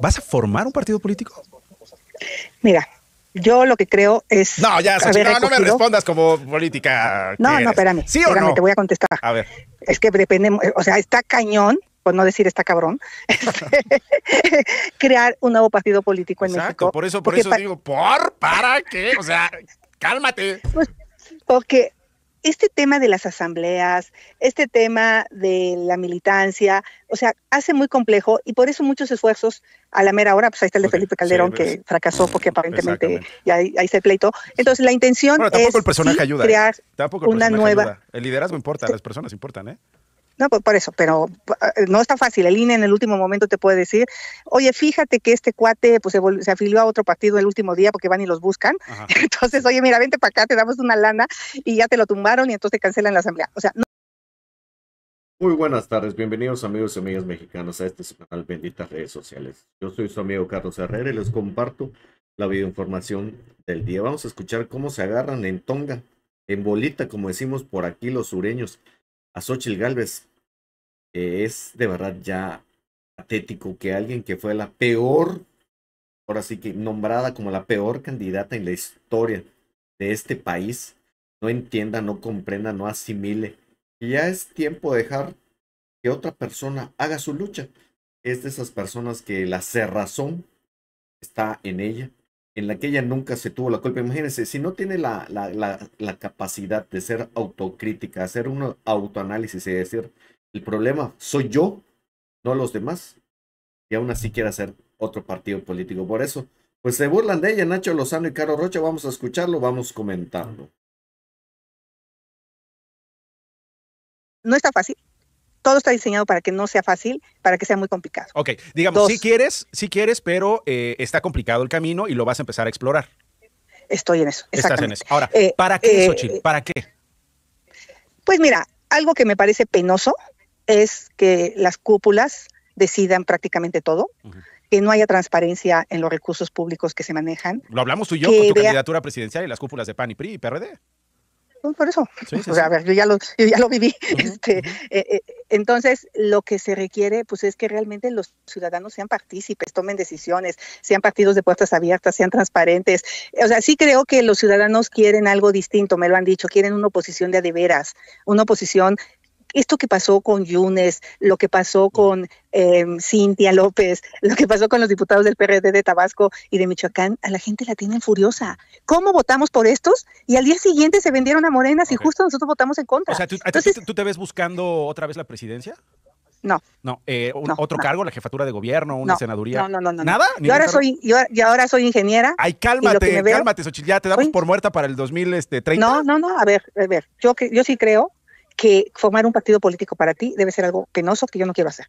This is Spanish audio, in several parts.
¿Vas a formar un partido político? Mira, yo lo que creo es. No, ya, no, me respondas como política. No, no, espérame. ¿Sí o espérame, Te voy a contestar. A ver. Es que depende, eh, o sea, está cañón, por no decir está cabrón, este, crear un nuevo partido político en Exacto, México. Por eso, por eso digo, ¿por? ¿Para qué? O sea, cálmate. Pues, porque este tema de las asambleas, este tema de la militancia, o sea, hace muy complejo y por eso muchos esfuerzos a la mera hora, pues ahí está el de Felipe Calderón pues. que fracasó porque aparentemente ya ahí, se pleitó. Entonces la intención es ¿eh? crear una nueva. El liderazgo importa, las personas importan, ¿eh? No, pues, por eso, pero eh, no está fácil. El INE en el último momento te puede decir, oye, fíjate que este cuate pues, se afilió a otro partido el último día porque van y los buscan. Entonces, oye, mira, vente para acá, te damos una lana y ya te lo tumbaron y entonces te cancelan la asamblea. O sea, no. Muy buenas tardes, bienvenidos amigos y amigas mexicanos a este canal Benditas Redes Sociales. Yo soy su amigo Carlos Herrera y les comparto la videoinformación del día. Vamos a escuchar cómo se agarran en tonga, en bolita, como decimos por aquí los sureños, a Xochitl Galvez. es de verdad ya patético que alguien que fue la peor, ahora sí que nombrada como la peor candidata en la historia de este país, no entienda, no comprenda, no asimile. Y ya es tiempo de dejar que otra persona haga su lucha. Es de esas personas que la cerrazón está en ella en la que ella nunca se tuvo la culpa. Imagínense, si no tiene la, la, la, capacidad de ser autocrítica, hacer un autoanálisis y decir, el problema soy yo, no los demás, y aún así quiere hacer otro partido político. Por eso, pues se burlan de ella, Nacho Lozano y Caro Rocha. Vamos a escucharlo, vamos comentando. No está fácil todo está diseñado para que no sea fácil, para que sea muy complicado. Ok, digamos, si quieres, si quieres, pero eh, está complicado el camino y lo vas a empezar a explorar. Estoy en eso. Estás en eso. Ahora, eh, ¿para qué, eh, ¿Para qué? Pues mira, algo que me parece penoso es que las cúpulas decidan prácticamente todo, que no haya transparencia en los recursos públicos que se manejan. Lo hablamos tú y yo con tu candidatura presidencial y las cúpulas de PAN y PRI y PRD por eso. o sea, yo ya lo, ya lo viví. este, eh, eh, entonces, lo que se requiere, pues, es que realmente los ciudadanos sean partícipes, tomen decisiones, sean partidos de puertas abiertas, sean transparentes. O sea, sí creo que los ciudadanos quieren algo distinto, me lo han dicho, quieren una oposición de adeveras, una oposición esto que pasó con Yunes, lo que pasó con eh, Cintia López, lo que pasó con los diputados del PRD de Tabasco y de Michoacán, a la gente la tienen furiosa. ¿Cómo votamos por estos? Y al día siguiente se vendieron a morenas y justo nosotros votamos en contra. O sea, ¿tú, te ves buscando otra vez la presidencia? No. No, eh, otro cargo, la jefatura de gobierno, una senaduría. No, no, no. ¿Nada? Yo ahora, soy, yo, ahora soy ingeniera. Ay, cálmate, cálmate, ya te damos por muerta para el 2030. Este, no, no, no, a ver, a ver, yo, yo sí creo que formar un partido político para ti debe ser algo penoso que yo no quiero hacer.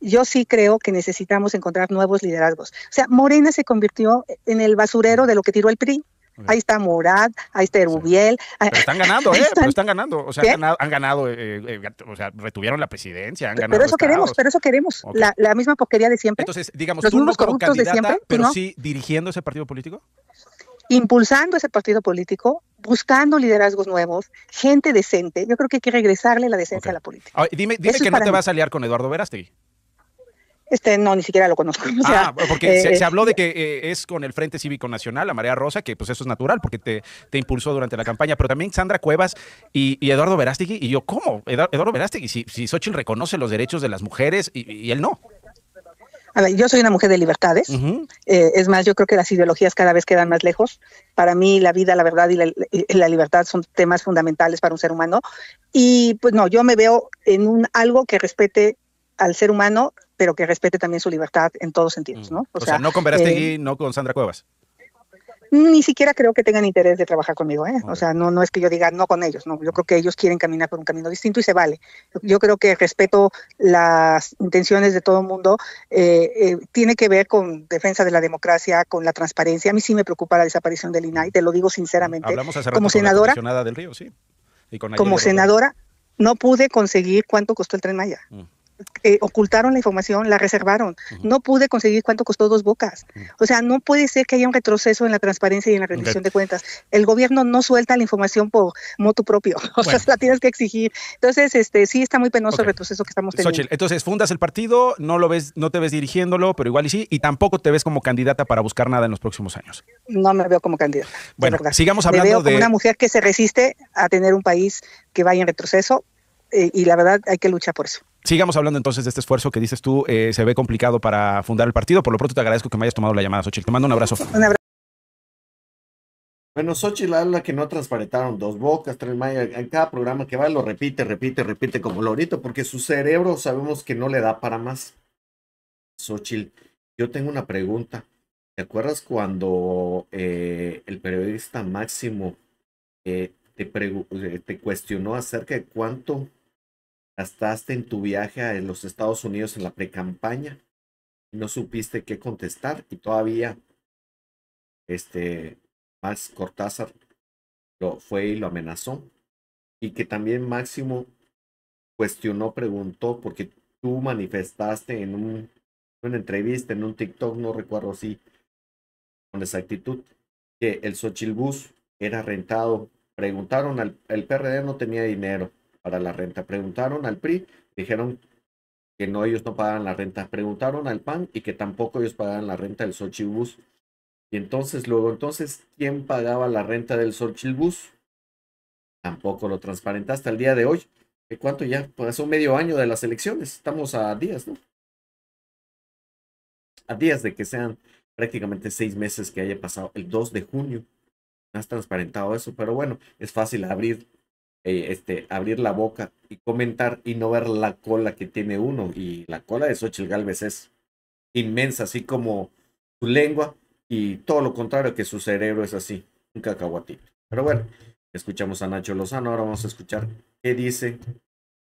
Yo sí creo que necesitamos encontrar nuevos liderazgos. O sea, Morena se convirtió en el basurero de lo que tiró el PRI. Ahí está Morad, ahí está Erubiel. Pero ah, están ah, ganando, ¿eh? Están... Pero están ganando. O sea, han ganado, eh, eh, o sea, retuvieron la presidencia, han ganado. Pero eso queremos, pero eso queremos. La, misma porquería de siempre. Entonces, digamos, tú no como candidata, siempre, pero sí dirigiendo ese partido político impulsando ese partido político, buscando liderazgos nuevos, gente decente. Yo creo que hay que regresarle la decencia a la política. dime, dime que no te vas a aliar con Eduardo Verástegui. Este, no, ni siquiera lo conozco. ah, porque eh, se, habló de eh, que eh, es con el Frente Cívico Nacional, la Marea Rosa, que pues eso es natural, porque te, te impulsó durante la campaña, pero también Sandra Cuevas y, Eduardo Verástegui, y yo, ¿cómo? Eduardo Verástegui, si, si reconoce los derechos de las mujeres y él no. A ver, yo soy una mujer de libertades. Eh, es más, yo creo que las ideologías cada vez quedan más lejos. Para mí, la vida, la verdad y la, libertad son temas fundamentales para un ser humano. Y pues no, yo me veo en un algo que respete al ser humano, pero que respete también su libertad en todos sentidos, mm. ¿no? O, sea, no con Verástegui, eh, no con Sandra Cuevas ni siquiera creo que tengan interés de trabajar conmigo. ¿eh? O sea, no, no es que yo diga no con ellos, no, yo creo que ellos quieren caminar por un camino distinto y se vale. Yo creo que respeto las intenciones de todo el mundo, eh, eh, tiene que ver con defensa de la democracia, con la transparencia. A mí sí me preocupa la desaparición del INAI, te lo digo sinceramente. Hablamos como senadora, del como senadora, no pude conseguir cuánto costó el tren Maya. Mm. Eh, ocultaron la información, la reservaron. No pude conseguir cuánto costó dos bocas. O sea, no puede ser que haya un retroceso en la transparencia y en la rendición de cuentas. El gobierno no suelta la información por moto propio. O sea, la tienes que exigir. Entonces, este, sí está muy penoso el retroceso que estamos teniendo. entonces fundas el partido, no lo ves, no te ves dirigiéndolo, pero igual y sí, y tampoco te ves como candidata para buscar nada en los próximos años. No me veo como candidata. Bueno, sigamos hablando de una mujer que se resiste a tener un país que vaya en retroceso eh, y la verdad hay que luchar por eso sigamos hablando entonces de este esfuerzo que dices tú eh, se ve complicado para fundar el partido. Por lo pronto te agradezco que me hayas tomado la llamada, Xochitl. Te mando un abrazo. Bueno, Xochitl habla que no transparentaron dos bocas, tres mayas. En cada programa que va lo repite, repite, repite como lorito, porque su cerebro sabemos que no le da para más. Xochitl, yo tengo una pregunta. ¿Te acuerdas cuando eh, el periodista Máximo eh, te, te cuestionó acerca de cuánto gastaste en tu viaje a los Estados Unidos en la precampaña y no supiste qué contestar y todavía este Max Cortázar lo fue y lo amenazó y que también Máximo cuestionó, preguntó porque tú manifestaste en un, una entrevista, en un TikTok, no recuerdo si con exactitud, que el Xochilbus era rentado. Preguntaron al el PRD no tenía dinero para la renta. Preguntaron al PRI, dijeron que no, ellos no pagaban la renta. Preguntaron al PAN y que tampoco ellos pagaban la renta del Xochibus. Y entonces, luego, entonces, ¿quién pagaba la renta del Xochibus? Tampoco lo transparenta hasta el día de hoy. qué cuánto ya? Pues un medio año de las elecciones. Estamos a días, ¿no? A días de que sean prácticamente seis meses que haya pasado el 2 de junio. No has transparentado eso, pero bueno, es fácil abrir eh, este, abrir la boca y comentar y no ver la cola que tiene uno. Y la cola de Xochitl Galvez es inmensa, así como su lengua y todo lo contrario que su cerebro es así, un cacahuatito. Pero bueno, escuchamos a Nacho Lozano, ahora vamos a escuchar qué dice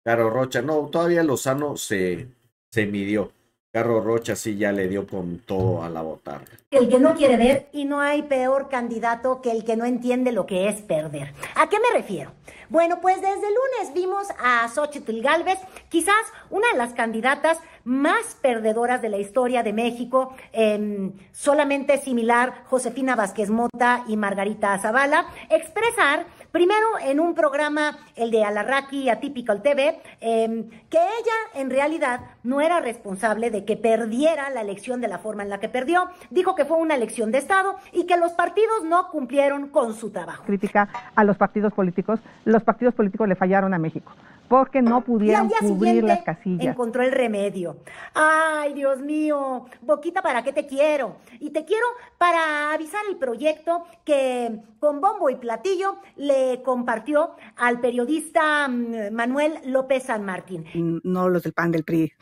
Caro Rocha. No, todavía Lozano se, se midió. Carro Rocha sí ya le dio con todo a la botarga. El que no quiere ver. Y no hay peor candidato que el que no entiende lo que es perder. ¿A qué me refiero? Bueno, pues desde lunes vimos a Xochitl Galvez, quizás una de las candidatas más perdedoras de la historia de México, em, solamente similar Josefina Vázquez Mota y Margarita Zavala, expresar Primero, en un programa, el de Alarraqui Atypical TV, em, que ella en realidad no era responsable de que perdiera la elección de la forma en la que perdió. Dijo que fue una elección de Estado y que los partidos no cumplieron con su trabajo. Crítica a los partidos políticos. Los partidos políticos le fallaron a México porque no pudieron y cubrir las casillas. Encontró el remedio. Ay, Dios mío, Boquita, ¿para qué te quiero? Y te quiero para avisar el proyecto que con bombo y platillo le compartió al periodista mm, Manuel López San Martín. No los del PAN del PRI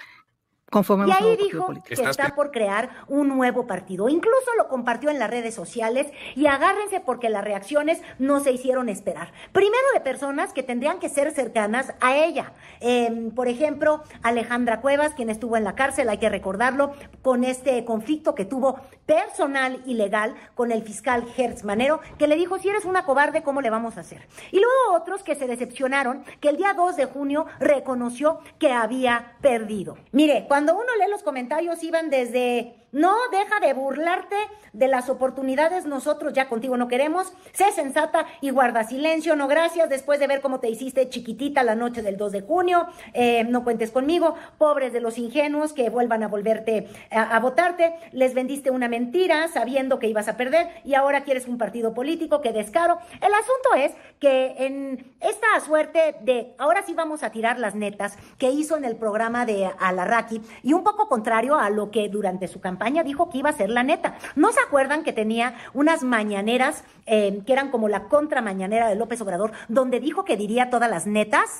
y ahí dijo que está por crear un nuevo partido. Incluso lo compartió en las redes sociales y agárrense porque las reacciones no se hicieron esperar. Primero de personas que tendrían que ser cercanas a ella. Em, por ejemplo, Alejandra Cuevas, quien estuvo en la cárcel, hay que recordarlo, con este conflicto que tuvo personal y legal con el fiscal Hertz Manero, que le dijo, si eres una cobarde, ¿cómo le vamos a hacer? Y luego otros que se decepcionaron, que el día 2 de junio reconoció que había perdido. Mire, cuando cuando uno lee los comentarios, iban desde no deja de burlarte de las oportunidades. Nosotros ya contigo no queremos. Sé sensata y guarda silencio. No gracias. Después de ver cómo te hiciste chiquitita la noche del 2 de junio, eh, no cuentes conmigo. Pobres de los ingenuos que vuelvan a volverte a, votarte. Les vendiste una mentira sabiendo que ibas a perder y ahora quieres un partido político. que descaro. El asunto es que en esta suerte de ahora sí vamos a tirar las netas que hizo en el programa de Alarraqui y un poco contrario a lo que durante su campaña dijo que iba a ser la neta. ¿No se acuerdan que tenía unas mañaneras eh, que eran como la contra mañanera de López Obrador, donde dijo que diría todas las netas?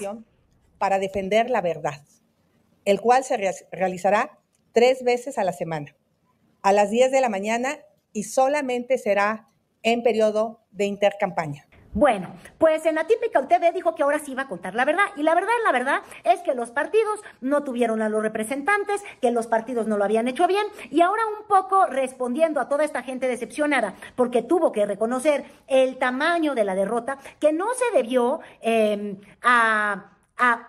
Para defender la verdad, el cual se realizará tres veces a la semana, a las 10 de la mañana y solamente será en periodo de intercampaña. Bueno, pues en la típica UTV dijo que ahora sí iba a contar la verdad. Y la verdad, la verdad es que los partidos no tuvieron a los representantes, que los partidos no lo habían hecho bien. Y ahora un poco respondiendo a toda esta gente decepcionada, porque tuvo que reconocer el tamaño de la derrota, que no se debió em, a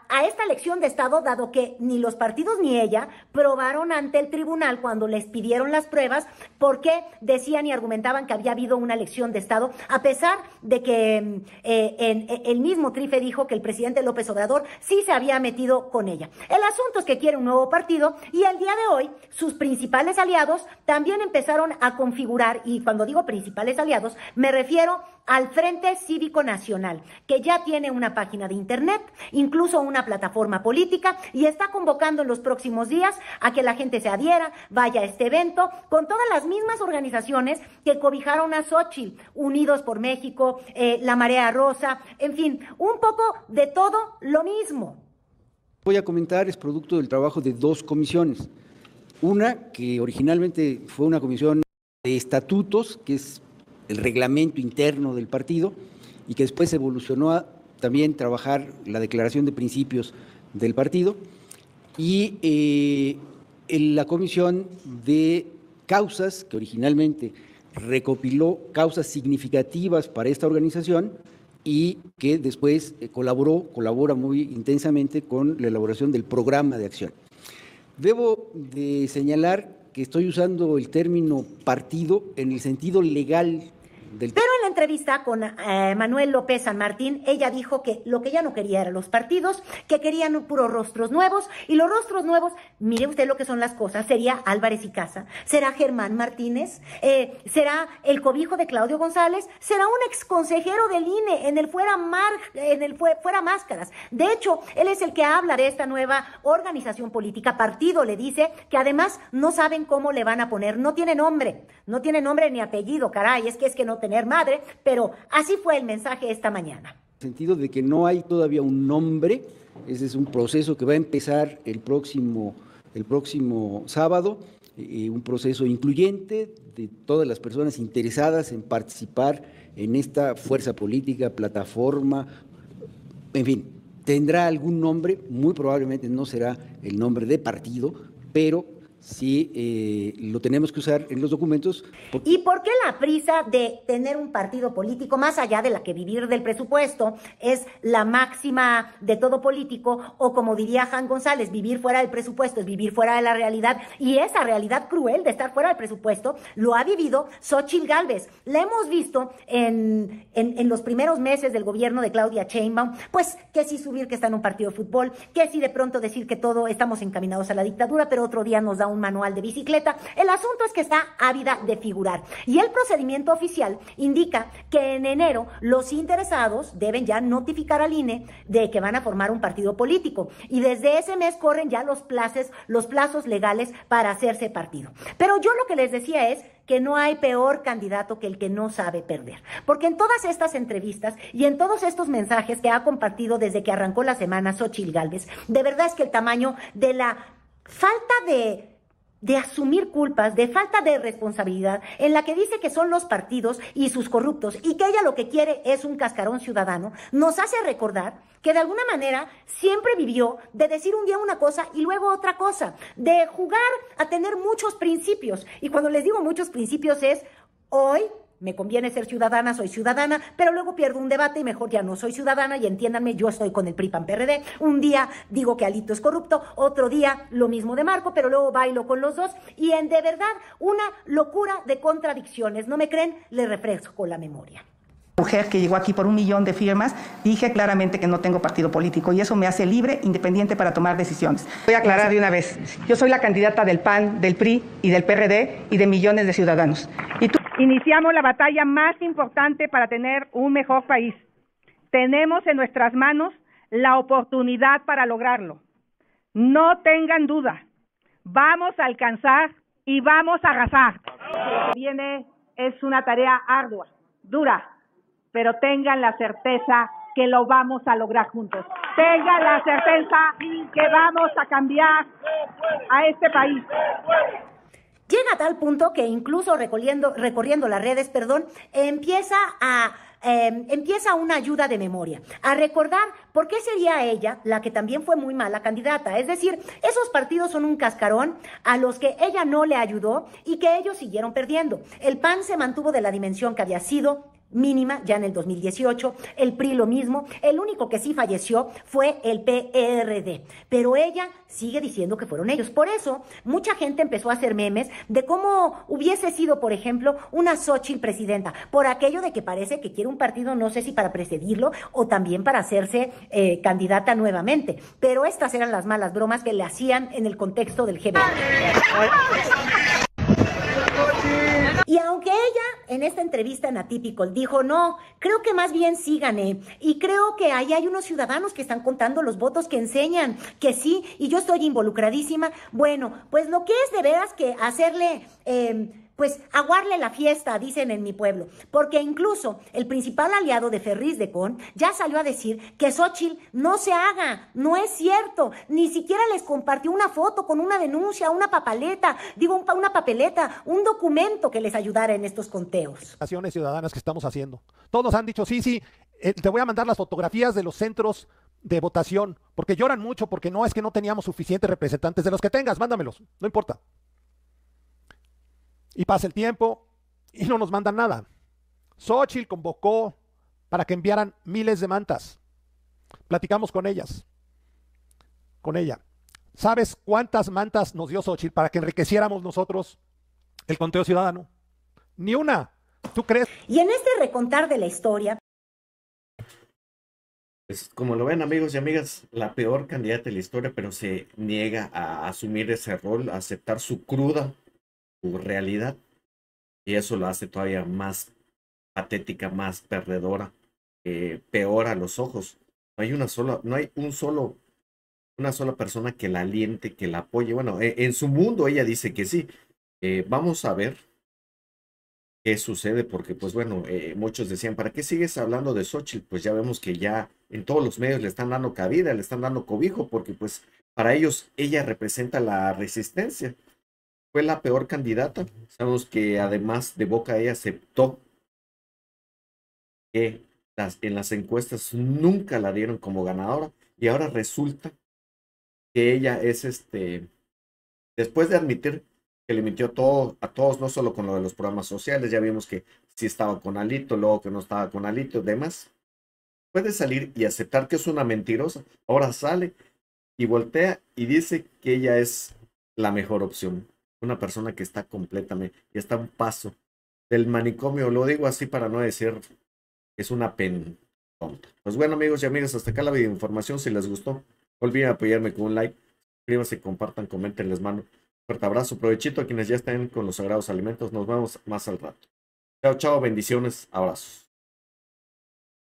a, esta elección de Estado, dado que ni los partidos ni ella probaron ante el tribunal cuando les pidieron las pruebas porque decían y argumentaban que había habido una elección de Estado, a pesar de que mm, eh, en, eh, el mismo Trife dijo que el presidente López Obrador sí se había metido con ella. El asunto es que quiere un nuevo partido y el día de hoy sus principales aliados también empezaron a configurar, y cuando digo principales aliados, me refiero al Frente Cívico Nacional, que ya tiene una página de internet, incluso una plataforma política, y está convocando en los próximos días a que la gente se adhiera, vaya a este evento, con todas las mismas organizaciones que cobijaron a Sochi, Unidos por México, eh, La Marea Rosa, en fin, un poco de todo lo mismo. Voy a comentar, es producto del trabajo de dos comisiones. Una que originalmente fue una comisión de estatutos, que es el reglamento interno del partido y que después evolucionó a también trabajar la declaración de principios del partido y eh, la comisión de causas que originalmente recopiló causas significativas para esta organización y que después eh, colaboró, colabora muy intensamente con la elaboración del programa de acción. Debo de señalar que estoy usando el término partido en el sentido legal del Pero entrevista con eh, Manuel López San Martín, ella dijo que lo que ella no quería eran los partidos, que querían puros rostros nuevos, y los rostros nuevos, mire usted lo que son las cosas, sería Álvarez y Casa, será Germán Martínez, eh, será el cobijo de Claudio González, será un ex consejero del INE en el fuera, mar, en el fuera máscaras. De hecho, él es el que habla de esta nueva organización política, partido, le dice, que además no saben cómo le van a poner, no tiene nombre, no tiene nombre ni apellido, caray, es que es que no tener madre, pero así fue el mensaje esta mañana. En el sentido de que no hay todavía un nombre, ese es un proceso que va a empezar el próximo, el próximo sábado, eh, un proceso incluyente de todas las personas interesadas en participar en esta fuerza política, plataforma, en fin, tendrá algún nombre, muy probablemente no será el nombre de partido, pero sí eh, lo tenemos que usar en los documentos. ¿Y por qué la prisa de tener un partido político, más allá de la que vivir del presupuesto, es la máxima de todo político? O como diría Jan González, vivir fuera del presupuesto es vivir fuera de la realidad. Y esa realidad cruel de estar fuera del presupuesto lo ha vivido Xochitl Galvez. La hemos visto en, en, los primeros meses del gobierno de Claudia Chainbaum, pues que si subir que está en un partido de fútbol, que si de pronto decir que todo estamos encaminados a la dictadura, pero otro día nos da un un manual de bicicleta. El asunto es que está ávida de figurar. Y el procedimiento oficial indica que en enero los interesados deben ya notificar al INE de que van a formar un partido político. Y desde ese mes corren ya los plazos, los plazos legales para hacerse partido. Pero yo lo que les decía es que no hay peor candidato que el que no sabe perder. Porque en todas estas entrevistas y en todos estos mensajes que ha compartido desde que arrancó la semana Xochil Galvez, de verdad es que el tamaño de la falta de de asumir culpas, de falta de responsabilidad, en la que dice que son los partidos y sus corruptos y que ella lo que quiere es un cascarón ciudadano, nos hace recordar que de alguna manera siempre vivió de decir un día una cosa y luego otra cosa, de jugar a tener muchos principios. Y cuando les digo muchos principios es hoy me conviene ser ciudadana, soy ciudadana, pero luego pierdo un debate y mejor ya no soy ciudadana y entiéndanme, yo estoy con el PRI PAN PRD. Un día digo que Alito es corrupto, otro día lo mismo de Marco, pero luego bailo con los dos y en de verdad una locura de contradicciones. ¿No me creen? Le refresco la memoria. Mujer que llegó aquí por un millón de firmas, dije claramente que no tengo partido político y eso me hace libre, independiente para tomar decisiones. Voy a aclarar de una vez. Yo soy la candidata del PAN, del PRI y del PRD y de millones de ciudadanos. Y tú Iniciamos la batalla más importante para tener un mejor país. Tenemos en nuestras manos la oportunidad para lograrlo. No tengan duda. Vamos a alcanzar y vamos a arrasar. Viene es una tarea ardua, dura, pero tengan la certeza que lo vamos a lograr juntos. Tengan la certeza que vamos a cambiar a este país. Llega a tal punto que incluso recorriendo, recorriendo las redes, perdón, empieza a em, empieza una ayuda de memoria, a recordar por qué sería ella la que también fue muy mala candidata. Es decir, esos partidos son un cascarón a los que ella no le ayudó y que ellos siguieron perdiendo. El PAN se mantuvo de la dimensión que había sido, mínima ya en el 2018, el PRI lo mismo, el único que sí falleció fue el PRD, pero ella sigue diciendo que fueron ellos. Por eso, mucha gente empezó a hacer memes de cómo hubiese sido, por ejemplo, una Xochitl presidenta, por aquello de que parece que quiere un partido, no sé si para precedirlo o también para hacerse eh, candidata nuevamente, pero estas eran las malas bromas que le hacían en el contexto del g y aunque ella en esta entrevista en Atypical dijo, no, creo que más bien sí Y creo que ahí hay unos ciudadanos que están contando los votos que enseñan que sí, y yo estoy involucradísima. Bueno, pues lo que es de veras que hacerle... Em, pues aguarle la fiesta, dicen en mi pueblo, porque incluso el principal aliado de Ferriz de Con ya salió a decir que Xochitl no se haga, no es cierto, ni siquiera les compartió una foto con una denuncia, una papaleta, digo una papeleta, un documento que les ayudara en estos conteos. Acciones ciudadanas que estamos haciendo. Todos han dicho, sí, sí, eh, te voy a mandar las fotografías de los centros de votación, porque lloran mucho, porque no es que no teníamos suficientes representantes, de los que tengas, mándamelos, no importa. Y pasa el tiempo y no nos mandan nada. Xochitl convocó para que enviaran miles de mantas. Platicamos con ellas, con ella. ¿Sabes cuántas mantas nos dio Xochitl para que enriqueciéramos nosotros el conteo ciudadano? Ni una. ¿Tú crees? Y en este recontar de la historia. Pues como lo ven amigos y amigas, la peor candidata de la historia, pero se niega a asumir ese rol, a aceptar su cruda realidad. Y eso lo hace todavía más patética, más perdedora, eh, peor a los ojos. No hay una sola, no hay un solo, una sola persona que la aliente, que la apoye. Bueno, e, en su mundo ella dice que sí. Eh, vamos a ver qué sucede, porque pues bueno, eh, muchos decían, ¿para qué sigues hablando de Xochitl? Pues ya vemos que ya en todos los medios le están dando cabida, le están dando cobijo, porque pues para ellos ella representa la resistencia fue la peor candidata. Sabemos que además de Boca, ella aceptó que en las encuestas nunca la dieron como ganadora y ahora resulta que ella es este, después de admitir que le mintió todo, a todos, no solo con lo de los programas sociales, ya vimos que si estaba con Alito, luego que no estaba con Alito demás, puede salir y aceptar que es una mentirosa, ahora sale y voltea y dice que ella es la mejor opción una persona que está completamente, y está a un paso del manicomio, lo digo así para no decir es una pen Pues bueno, amigos y amigas, hasta acá la información Si les gustó, olviden apoyarme con un like, suscríbanse, compartan, comenten, les mando un fuerte abrazo, provechito a quienes ya estén con los sagrados alimentos. Nos vemos más al rato. Chao, chao, bendiciones, abrazos.